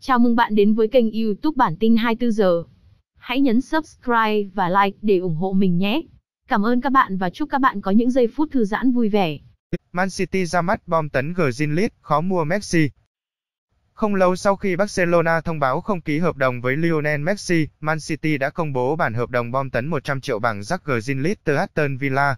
Chào mừng bạn đến với kênh YouTube Bản tin 24 giờ. Hãy nhấn subscribe và like để ủng hộ mình nhé. Cảm ơn các bạn và chúc các bạn có những giây phút thư giãn vui vẻ. Man City ra mắt bom tấn Grealish, khó mua Messi. Không lâu sau khi Barcelona thông báo không ký hợp đồng với Lionel Messi, Man City đã công bố bản hợp đồng bom tấn 100 triệu bảng Jack Grealish từ Aston Villa.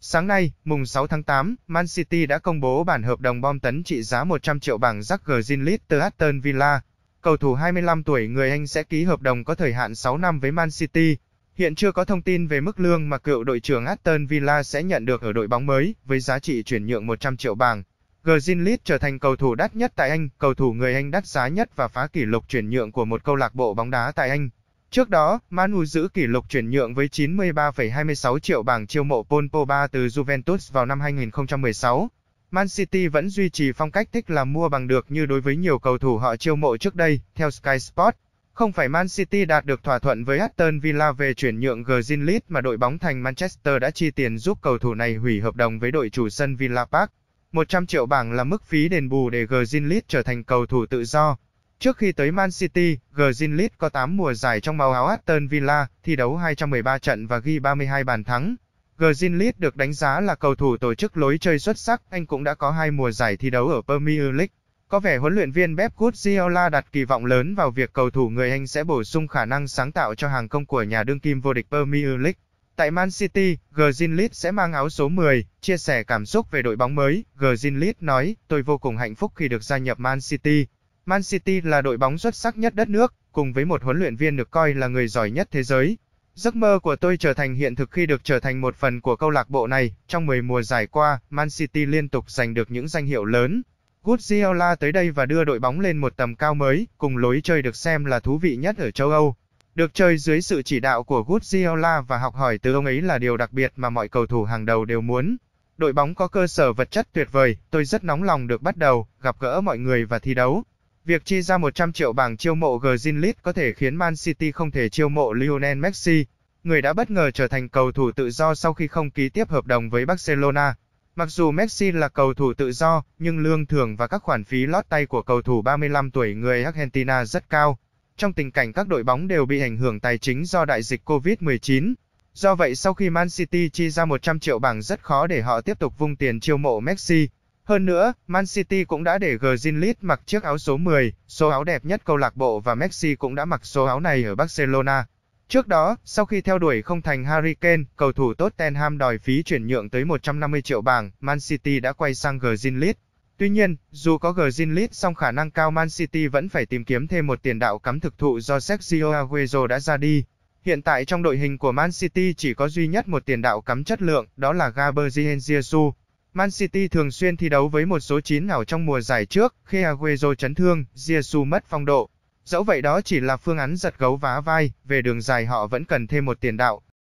Sáng nay, mùng 6 tháng 8, Man City đã công bố bản hợp đồng bom tấn trị giá 100 triệu bảng Jack Grealish từ Aston Villa. Cầu thủ 25 tuổi người Anh sẽ ký hợp đồng có thời hạn 6 năm với Man City. Hiện chưa có thông tin về mức lương mà cựu đội trưởng Aston Villa sẽ nhận được ở đội bóng mới, với giá trị chuyển nhượng 100 triệu bảng. Grealish trở thành cầu thủ đắt nhất tại Anh, cầu thủ người Anh đắt giá nhất và phá kỷ lục chuyển nhượng của một câu lạc bộ bóng đá tại Anh. Trước đó, Manu giữ kỷ lục chuyển nhượng với 93,26 triệu bảng chiêu mộ Paul Pogba từ Juventus vào năm 2016. Man City vẫn duy trì phong cách thích làm mua bằng được như đối với nhiều cầu thủ họ chiêu mộ trước đây, theo Sky Sport. Không phải Man City đạt được thỏa thuận với Aston Villa về chuyển nhượng Grealish mà đội bóng thành Manchester đã chi tiền giúp cầu thủ này hủy hợp đồng với đội chủ sân Villa Park. 100 triệu bảng là mức phí đền bù để Grealish trở thành cầu thủ tự do. Trước khi tới Man City, Grealish có 8 mùa giải trong màu áo Aston Villa, thi đấu 213 trận và ghi 32 bàn thắng. Grealish được đánh giá là cầu thủ tổ chức lối chơi xuất sắc, anh cũng đã có hai mùa giải thi đấu ở Premier League. Có vẻ huấn luyện viên Pep Guardiola đặt kỳ vọng lớn vào việc cầu thủ người Anh sẽ bổ sung khả năng sáng tạo cho hàng công của nhà đương kim vô địch Premier League. Tại Man City, Grealish sẽ mang áo số 10, chia sẻ cảm xúc về đội bóng mới, Grealish nói, tôi vô cùng hạnh phúc khi được gia nhập Man City, Man City là đội bóng xuất sắc nhất đất nước, cùng với một huấn luyện viên được coi là người giỏi nhất thế giới. Giấc mơ của tôi trở thành hiện thực khi được trở thành một phần của câu lạc bộ này. Trong 10 mùa giải qua, Man City liên tục giành được những danh hiệu lớn. Guardiola tới đây và đưa đội bóng lên một tầm cao mới, cùng lối chơi được xem là thú vị nhất ở châu Âu. Được chơi dưới sự chỉ đạo của Guardiola và học hỏi từ ông ấy là điều đặc biệt mà mọi cầu thủ hàng đầu đều muốn. Đội bóng có cơ sở vật chất tuyệt vời, tôi rất nóng lòng được bắt đầu, gặp gỡ mọi người và thi đấu. Việc chi ra 100 triệu bảng chiêu mộ Grealish có thể khiến Man City không thể chiêu mộ Lionel Messi, người đã bất ngờ trở thành cầu thủ tự do sau khi không ký tiếp hợp đồng với Barcelona. Mặc dù Messi là cầu thủ tự do, nhưng lương thưởng và các khoản phí lót tay của cầu thủ 35 tuổi người Argentina rất cao. Trong tình cảnh các đội bóng đều bị ảnh hưởng tài chính do đại dịch Covid-19, do vậy sau khi Man City chi ra 100 triệu bảng rất khó để họ tiếp tục vung tiền chiêu mộ Messi. Hơn nữa, Man City cũng đã để Grealish mặc chiếc áo số 10, số áo đẹp nhất câu lạc bộ và Messi cũng đã mặc số áo này ở Barcelona. Trước đó, sau khi theo đuổi không thành Harry Kane, cầu thủ Tottenham đòi phí chuyển nhượng tới 150 triệu bảng, Man City đã quay sang Grealish. Tuy nhiên, dù có Grealish song khả năng cao Man City vẫn phải tìm kiếm thêm một tiền đạo cắm thực thụ do Sergio Aguero đã ra đi. Hiện tại trong đội hình của Man City chỉ có duy nhất một tiền đạo cắm chất lượng, đó là Gabriel Jesus. Man City thường xuyên thi đấu với một số chín ảo trong mùa giải trước, khi Aguero chấn thương, Jesus mất phong độ. Dẫu vậy đó chỉ là phương án giật gấu vá vai, về đường dài họ vẫn cần thêm một tiền đạo,